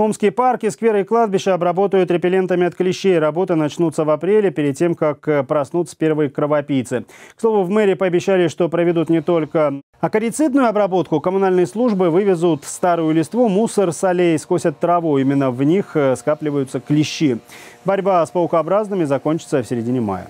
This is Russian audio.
Омские парки, скверы и кладбища обработают репеллентами от клещей. Работы начнутся в апреле, перед тем, как э, проснутся первые кровопийцы. К слову, в мэрии пообещали, что проведут не только акарицидную обработку. Коммунальные службы вывезут старую листву, мусор, солей, скосят траву. Именно в них э, скапливаются клещи. Борьба с паукообразными закончится в середине мая.